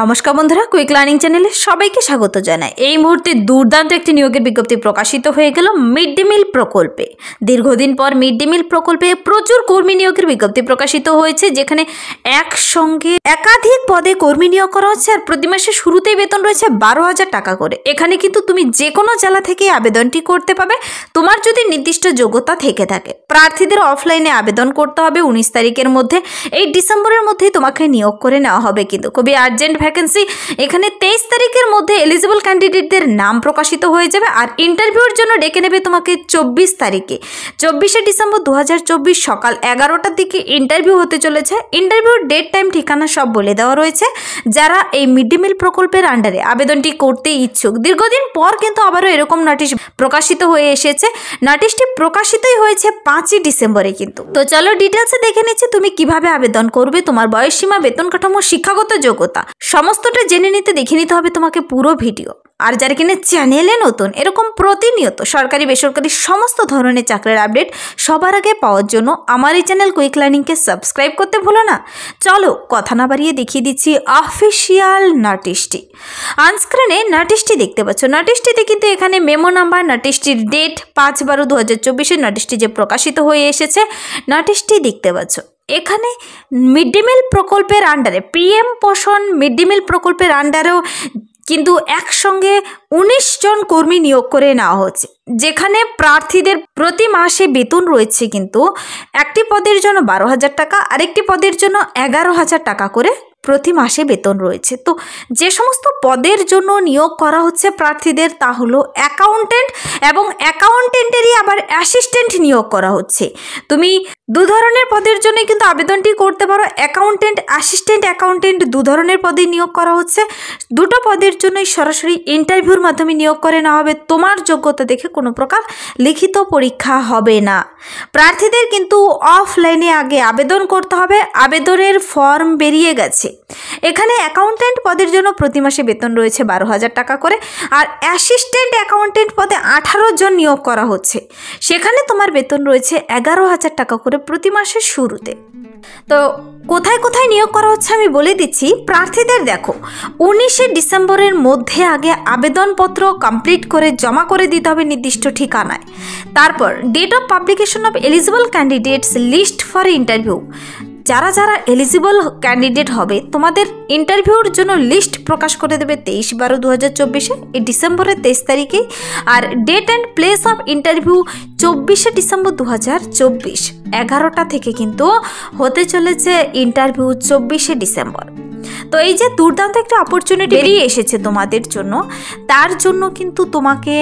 নমস্কার বন্ধুরা quick learning চ্যানেলে সবাইকে স্বাগত জানাই এই মুহূর্তে দুর্দান্ত একটি নিয়োগের বিজ্ঞপ্তি প্রকাশিত হয়ে গেল মিড ডে মিল প্রকল্পে দীর্ঘদিন পর মিড ডে মিল প্রকল্পে প্রচুর কর্মী নিয়োগের বিজ্ঞপ্তি প্রকাশিত হয়েছে যেখানে একসঙ্গে একাধিক পদে কর্মী নিয়োগ করা হচ্ছে আর প্রতি মাসে শুরুতেই বেতন রয়েছে বারো হাজার টাকা করে এখানে কিন্তু তুমি যে কোনো জেলা থেকে আবেদনটি করতে পাবে তোমার যদি নির্দিষ্ট যোগ্যতা থেকে থাকে প্রার্থীদের অফলাইনে আবেদন করতে হবে উনিশ তারিখের মধ্যে এই ডিসেম্বরের মধ্যেই তোমাকে নিয়োগ করে নেওয়া হবে কিন্তু খুবই আর্জেন্ট পার্মানেন্ট ভ্যাকেন্সি এখানে তেইশ তারিখের মধ্যে এলিজিবল ক্যান্ডিডেটদের নাম প্রকাশিত হয়ে যাবে আর ইন্টারভিউর জন্য ডেকে নেবে তোমাকে চব্বিশ তারিখে চব্বিশে ডিসেম্বর দু সকাল এগারোটার দিকে ইন্টারভিউ হতে চলেছে ইন্টারভিউর ডেট টাইম ঠিকানা সব বলে দেওয়া রয়েছে যারা এই মিড ডে মিল প্রকল্পের আন্ডারে আবেদনটি করতে ইচ্ছুক দীর্ঘদিন পর কিন্তু আবারও এরকম নোটিশ প্রকাশিত হয়ে এসেছে নোটিশটি প্রকাশিতই হয়েছে পাঁচই ডিসেম্বরে কিন্তু তো চলো ডিটেলসে দেখে নিচ্ছি তুমি কিভাবে আবেদন করবে তোমার বয়সসীমা বেতন কাঠামো শিক্ষাগত যোগ্যতা সমস্তটা জেনে নিতে দেখে নিতে হবে তোমাকে পুরো ভিডিও আর যারা কিনা চ্যানেলে নতুন এরকম প্রতিনিয়ত সরকারি বেসরকারি সমস্ত ধরনের চাকরির আপডেট সবার আগে পাওয়ার জন্য আমার এই চ্যানেল কুইক লার্নিংকে সাবস্ক্রাইব করতে ভুলো না চলো কথা না বাড়িয়ে দেখিয়ে দিচ্ছি অফিসিয়াল নাটিশটি আনস্ক্রিনে নাটিশটি দেখতে পাচ্ছ নাটিশটিতে কিন্তু এখানে মেমো নাম্বার নাটিশটির ডেট পাঁচ বারো দু হাজার চব্বিশে নাটিশটি যে প্রকাশিত হয়ে এসেছে নাটিশটি দেখতে পাচ্ছ এখানে মিড ডে মিল প্রকল্পের আন্ডারে পিএম পোষণ মিড ডে মিল প্রকল্পের আন্ডারেও কিন্তু একসঙ্গে উনিশ জন কর্মী নিয়োগ করে নেওয়া হচ্ছে যেখানে প্রার্থীদের প্রতি মাসে বেতন রয়েছে কিন্তু একটি পদের জন্য বারো হাজার টাকা আরেকটি পদের জন্য এগারো হাজার টাকা করে প্রতি মাসে বেতন রয়েছে তো যে সমস্ত পদের জন্য নিয়োগ করা হচ্ছে প্রার্থীদের তা হলো অ্যাকাউন্টেন্ট এবং অ্যাকাউন্টেন্টেরই আবার অ্যাসিস্ট্যান্ট নিয়োগ করা হচ্ছে তুমি দু ধরনের পদের জন্য কিন্তু আবেদনটি করতে পারো অ্যাকাউন্টেন্ট অ্যাসিস্ট্যান্ট অ্যাকাউন্টেন্ট দু ধরনের পদে নিয়োগ করা হচ্ছে দুটো পদের জন্যই সরাসরি ইন্টারভিউর মাধ্যমে নিয়োগ করে নেওয়া হবে তোমার যোগ্যতা দেখে কোনো প্রকার লিখিত পরীক্ষা হবে না প্রার্থীদের কিন্তু অফলাইনে আগে আবেদন করতে হবে আবেদনের ফর্ম বেরিয়ে গেছে এখানে অ্যাকাউন্ট্যান্ট পদের জন্য প্রতি মাসে বেতন রয়েছে বারো হাজার টাকা করে আর অ্যাসিস্ট্যান্ট অ্যাকাউন্ট্যান্ট পদে আঠারো জন নিয়োগ করা হচ্ছে সেখানে তোমার বেতন রয়েছে এগারো হাজার টাকা করে প্রতি মাসের শুরুতে তো কোথায় কোথায় নিয়োগ করা হচ্ছে আমি বলে দিচ্ছি প্রার্থীদের দেখো উনিশে ডিসেম্বরের মধ্যে আগে আবেদনপত্র কমপ্লিট করে জমা করে দিতে হবে নির্দিষ্ট ঠিকানায় তারপর date of publication of eligible candidates list for interview যারা যারা এলিজিবল ক্যান্ডিডেট হবে তোমাদের ইন্টারভিউর জন্য লিস্ট প্রকাশ করে দেবে তেইশ বারো দু হাজার চব্বিশে এই ডিসেম্বরের তেইশ তারিখে আর date and place of interview চব্বিশে ডিসেম্বর দু হাজার চব্বিশ এগারোটা থেকে কিন্তু হতে চলেছে ইন্টারভিউ চব্বিশে ডিসেম্বর তো এই যে দুর্দান্ত একটা অপরচুনিটি বেরিয়ে এসেছে তোমাদের জন্য তার জন্য কিন্তু তোমাকে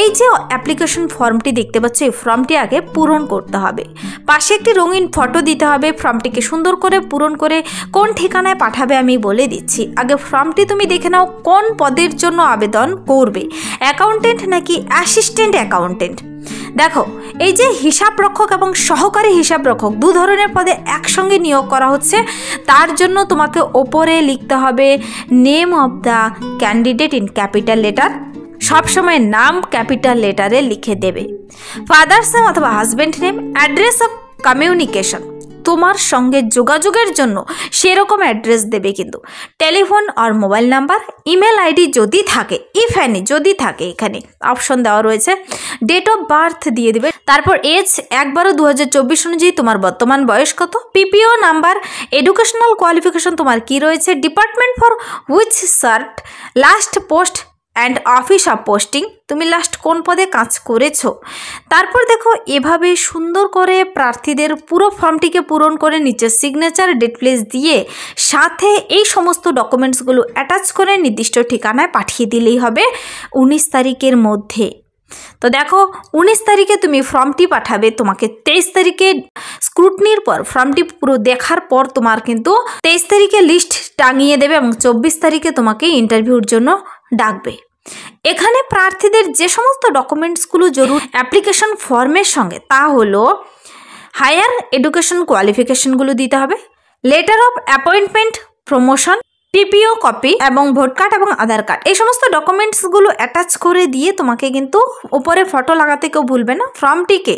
এই যে অ্যাপ্লিকেশন ফর্মটি দেখতে পাচ্ছ এই ফর্মটি আগে পূরণ করতে হবে পাশে একটি রঙিন ফটো দিতে হবে ফর্মটিকে সুন্দর করে পূরণ করে কোন ঠিকানায় পাঠাবে আমি বলে দিচ্ছি আগে ফর্মটি তুমি দেখে নাও কোন পদের জন্য আবেদন করবে অ্যাকাউন্টেন্ট নাকি অ্যাসিস্ট্যান্ট অ্যাকাউন্টেন্ট দেখো এই যে হিসাবরক্ষক এবং সহকারী হিসাবরক্ষক দু ধরনের পদে একসঙ্গে নিয়োগ করা হচ্ছে তার জন্য তোমাকে ওপরে লিখতে হবে name of the candidate in capital letter সবসময় নাম ক্যাপিটাল লেটারে লিখে দেবে ফাদার্স নেম অথবা husband name address of communication তোমার সঙ্গে যোগাযোগের জন্য সেরকম অ্যাড্রেস দেবে কিন্তু টেলিফোন আর মোবাইল নাম্বার ইমেল আইডি যদি থাকে ইফ অ্যানি যদি থাকে এখানে অপশন দেওয়া রয়েছে ডেট অফ বার্থ দিয়ে দেবে তারপর এজ একবারও দু হাজার অনুযায়ী তোমার বর্তমান বয়স কত পিপিও নাম্বার এডুকেশনাল কোয়ালিফিকেশন তোমার কি রয়েছে department for which served last post and office of posting তুমি লাস্ট কোন পদে কাজ করেছো তারপর দেখো এভাবে সুন্দর করে প্রার্থীদের পুরো ফর্মটিকে পূরণ করে নিচে সিগনেচার ডেট প্লেস দিয়ে সাথে এই সমস্ত ডকুমেন্টসগুলো অ্যাটাচ করে নির্দিষ্ট ঠিকানায় পাঠিয়ে দিলেই হবে উনিশ তারিখের মধ্যে তো দেখো উনিশ তারিখে তুমি ফর্মটি পাঠাবে তোমাকে তেইশ তারিখে স্ক্রুটনির পর ফর্মটি পুরো দেখার পর তোমার কিন্তু তেইশ তারিখে লিস্ট টাঙিয়ে দেবে এবং চব্বিশ তারিখে তোমাকে ইন্টারভিউর জন্য ডাকবে এখানে প্রার্থীদের যে সমস্ত ডকুমেন্টসগুলো জরুরি অ্যাপ্লিকেশন ফর্মের সঙ্গে তা হলো হায়ার এডুকেশন কোয়ালিফিকেশনগুলো দিতে হবে letter of appointment promotion PPO copy এবং ভোট কার্ড এবং আধার কার্ড এই সমস্ত ডকুমেন্টসগুলো অ্যাটাচ করে দিয়ে তোমাকে কিন্তু ওপরে ফটো লাগাতে কেউ ভুলবে না ফর্মটিকে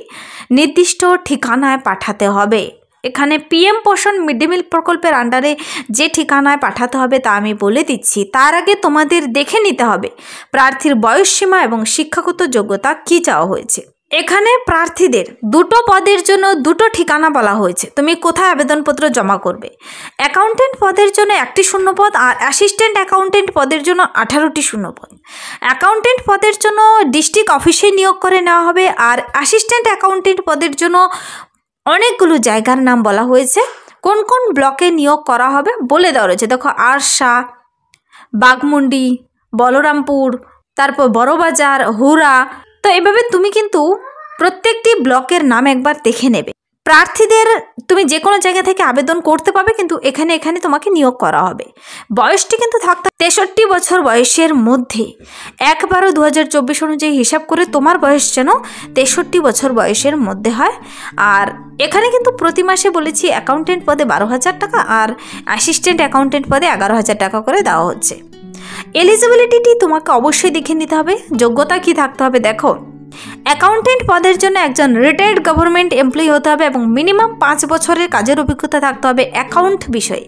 নির্দিষ্ট ঠিকানায় পাঠাতে হবে এখানে পিএম পোষণ মিড ডে মিল প্রকল্পের আন্ডারে যে ঠিকানায় পাঠাতে হবে তা আমি বলে দিচ্ছি তার আগে তোমাদের দেখে নিতে হবে প্রার্থীর বয়সসীমা এবং শিক্ষাগত যোগ্যতা কী চাওয়া হয়েছে এখানে প্রার্থীদের দুটো পদের জন্য দুটো ঠিকানা বলা হয়েছে তুমি কোথায় আবেদনপত্র জমা করবে অ্যাকাউন্টেন্ট পদের জন্য একটি শূন্য পদ আর অ্যাসিস্ট্যান্ট অ্যাকাউন্টেন্ট পদের জন্য আঠারোটি শূন্য পদ অ্যাকাউন্টেন্ট পদের জন্য ডিস্ট্রিক্ট অফিসে নিয়োগ করে নেওয়া হবে আর অ্যাসিস্ট্যান্ট অ্যাকাউন্টেন্ট পদের জন্য অনেকগুলো জায়গার নাম বলা হয়েছে কোন কোন ব্লকে নিয়োগ করা হবে বলে দেওয়া রয়েছে দেখো আরশা বাগমুন্ডি বলরামপুর তারপর বড়বাজার হুরা তো এভাবে তুমি কিন্তু প্রত্যেকটি ব্লকের নাম একবার দেখে নেবে প্রার্থীদের তুমি যে কোনো জায়গা থেকে আবেদন করতে পাবে কিন্তু এখানে এখানে তোমাকে নিয়োগ করা হবে বয়সটি কিন্তু থাকতে তেষট্টি বছর বয়সের মধ্যে দু হাজার চব্বিশ অনুযায়ী হিসাব করে তোমার বয়স যেন তেষট্টি বছর বয়সের মধ্যে হয় আর এখানে কিন্তু প্রতি মাসে বলেছি অ্যাকাউন্টেন্ট পদে বারো হাজার টাকা আর অ্যাসিস্ট্যান্ট অ্যাকাউন্টেন্ট পদে এগারো হাজার টাকা করে দেওয়া হচ্ছে এলিজিবিলিটিটি তোমাকে অবশ্যই দেখে নিতে হবে যোগ্যতা কি থাকতে হবে দেখো অ্যাকাউন্টেন্ট পদের জন্য একজন রিটায়ার্ড গভর্নমেন্ট এমপ্লয়ি হতে হবে এবং মিনিমাম পাঁচ বছরের কাজের অভিজ্ঞতা থাকতে হবে অ্যাকাউন্ট বিষয়ে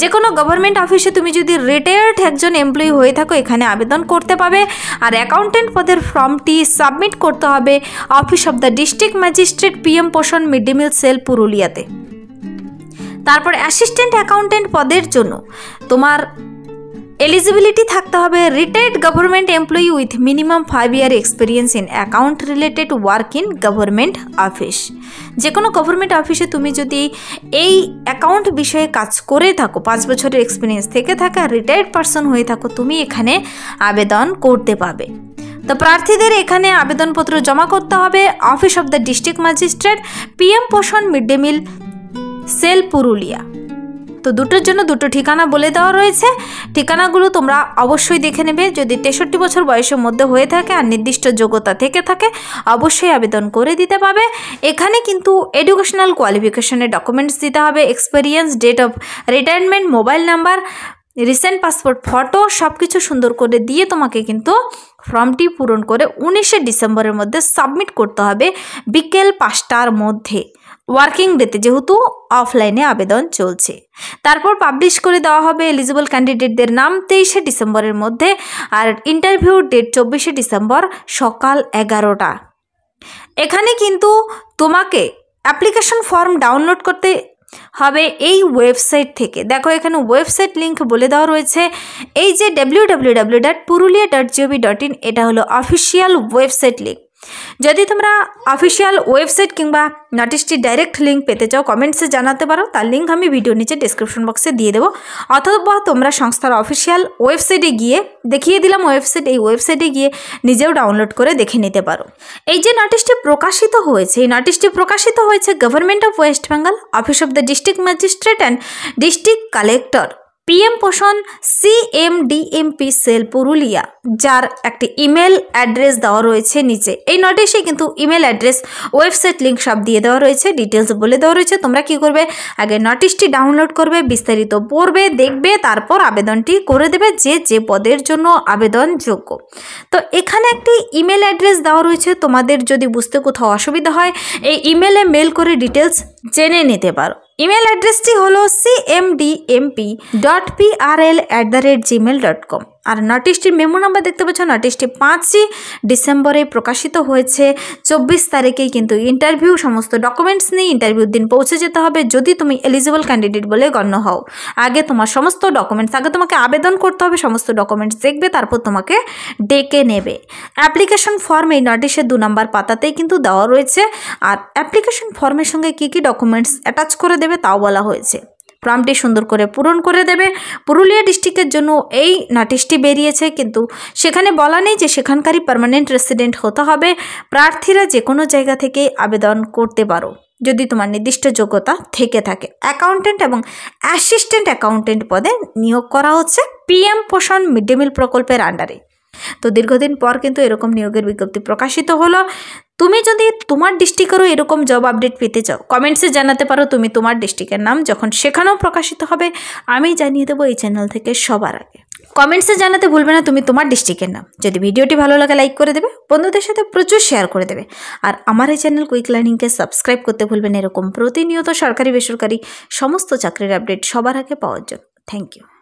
যে কোনো গভর্নমেন্ট অফিসে তুমি যদি রিটায়ার্ড একজন এমপ্লয়ি হয়ে থাকো এখানে আবেদন করতে পাবে আর অ্যাকাউন্টেন্ট পদের ফর্মটি সাবমিট করতে হবে office of the district magistrate PM Poshan mid day meal cell পুরুলিয়াতে তারপর অ্যাসিস্ট্যান্ট অ্যাকাউন্টেন্ট পদের জন্য তোমার এলিজিবিলিটি থাকতে হবে retired government employee with minimum five year experience in account related work in government office যে কোনো গভর্নমেন্ট অফিসে তুমি যদি এই অ্যাকাউন্ট বিষয়ে কাজ করে থাকো পাঁচ বছরের এক্সপিরিয়েন্স থেকে থাকা রিটায়ার্ড পার্সন হয়ে থাকো তুমি এখানে আবেদন করতে পাবে তো প্রার্থীদের এখানে আবেদনপত্র জমা করতে হবে office of the district magistrate PM Poshan mid day meal cell Purulia তো দুটোর জন্য দুটো ঠিকানা বলে দেওয়া রয়েছে ঠিকানাগুলো তোমরা অবশ্যই দেখে নেবে যদি তেষট্টি বছর বয়সের মধ্যে হয়ে থাকে আর নির্দিষ্ট যোগ্যতা থেকে থাকে অবশ্যই আবেদন করে দিতে পাবে এখানে কিন্তু এডুকেশনাল কোয়ালিফিকেশনের ডকুমেন্টস দিতে হবে experience date of retirement mobile number recent passport photo সব কিছু সুন্দর করে দিয়ে তোমাকে কিন্তু ফর্মটি পূরণ করে উনিশে ডিসেম্বরের মধ্যে সাবমিট করতে হবে বিকেল পাঁচটার মধ্যে ওয়ার্কিং ডেতে যেহেতু অফলাইনে আবেদন চলছে তারপর পাবলিশ করে দেওয়া হবে এলিজিবল ক্যান্ডিডেটদের নাম তেইশে ডিসেম্বরের মধ্যে আর ইন্টারভিউ ডেট চব্বিশে ডিসেম্বর সকাল এগারোটা এখানে কিন্তু তোমাকে অ্যাপ্লিকেশন ফর্ম ডাউনলোড করতে হবে এই ওয়েবসাইট থেকে দেখো এখানে ওয়েবসাইট লিঙ্ক বলে দেওয়া রয়েছে এই যে W W W dot Purulia dot G O V dot in এটা হলো অফিসিয়াল ওয়েবসাইট লিঙ্ক যদি তোমরা অফিসিয়াল ওয়েবসাইট কিংবা নোটিশটি ডাইরেক্ট লিঙ্ক পেতে চাও কমেন্টসে জানাতে পারো তার লিঙ্ক আমি ভিডিও নিচে ডিসক্রিপশন বক্সে দিয়ে দেবো অথবা তোমরা সংস্থার অফিসিয়াল ওয়েবসাইটে গিয়ে দেখিয়ে দিলাম ওয়েবসাইট এই ওয়েবসাইটে গিয়ে নিজেও ডাউনলোড করে দেখে নিতে পারো এই যে নোটিশটি প্রকাশিত হয়েছে এই নোটিশটি প্রকাশিত হয়েছে government of West Bengal office of the district magistrate and district collector PM Poshan CMDMP sell Purulia যার একটি ইমেল অ্যাড্রেস দেওয়া রয়েছে নিচে এই নোটিশে কিন্তু ইমেল অ্যাড্রেস ওয়েবসাইট লিঙ্ক সব দিয়ে দেওয়া রয়েছে ডিটেলস বলে দেওয়া রয়েছে তোমরা কি করবে আগে নোটিশটি ডাউনলোড করবে বিস্তারিত পড়বে দেখবে তারপর আবেদনটি করে দেবে যে যে পদের জন্য আবেদন যোগ্য তো এখানে একটি ইমেল অ্যাড্রেস দেওয়া রয়েছে তোমাদের যদি বুঝতে কোথাও অসুবিধা হয় এই ইমেলে মেল করে ডিটেলস জেনে নিতে পারো ইমেল অ্যাড্রেসটি হলো P dot P R L at the rate gmail dot com আর নোটিশটির মেমো নাম্বার দেখতে পাচ্ছ নোটিশটি পাঁচই ডিসেম্বরে প্রকাশিত হয়েছে চব্বিশ তারিখে কিন্তু ইন্টারভিউ সমস্ত ডকুমেন্টস নিয়ে ইন্টারভিউর দিন পৌঁছে যেতে হবে যদি তুমি এলিজিবল ক্যান্ডিডেট বলে গণ্য হও আগে তোমার সমস্ত ডকুমেন্টস আগে তোমাকে আবেদন করতে হবে সমস্ত ডকুমেন্টস দেখবে তারপর তোমাকে ডেকে নেবে অ্যাপ্লিকেশন ফর্ম এই নোটিশের দু নম্বর পাতাতেই কিন্তু দেওয়া রয়েছে আর অ্যাপ্লিকেশন ফর্মের সঙ্গে কি কি ডকুমেন্টস অ্যাটাচ করে দেবে তাও বলা হয়েছে ফর্মটি সুন্দর করে পূরণ করে দেবে পুরুলিয়া ডিস্ট্রিক্টের জন্য এই নোটিশটি বেরিয়েছে কিন্তু সেখানে বলা নেই যে সেখানকারই পারমানেন্ট রেসিডেন্ট হতে হবে প্রার্থীরা যে কোনো জায়গা থেকে আবেদন করতে পারো যদি তোমার নির্দিষ্ট যোগ্যতা থেকে থাকে অ্যাকাউন্টেন্ট এবং অ্যাসিস্ট্যান্ট অ্যাকাউন্টেন্ট পদে নিয়োগ করা হচ্ছে পিএম পোষণ মিড ডে মিল প্রকল্পের আন্ডারে তো দীর্ঘদিন পর কিন্তু এরকম নিয়োগের বিজ্ঞপ্তি প্রকাশিত হলো তুমি যদি তোমার ডিস্ট্রিক্টেরও এরকম জব আপডেট পেতে চাও কমেন্টসে জানাতে পারো তুমি তোমার ডিস্ট্রিক্টের নাম যখন সেখানেও প্রকাশিত হবে আমি জানিয়ে দেবো এই চ্যানেল থেকে সবার আগে কমেন্টসে জানাতে ভুলবে না তুমি তোমার ডিস্ট্রিক্টের নাম যদি ভিডিওটি ভালো লাগে লাইক করে দেবে বন্ধুদের সাথে প্রচুর শেয়ার করে দেবে আর আমার এই চ্যানেল কুইক লার্নিংকে সাবস্ক্রাইব করতে ভুলবেন এরকম প্রতিনিয়ত সরকারি বেসরকারি সমস্ত চাকরির আপডেট সবার আগে পাওয়ার জন্য থ্যাংক ইউ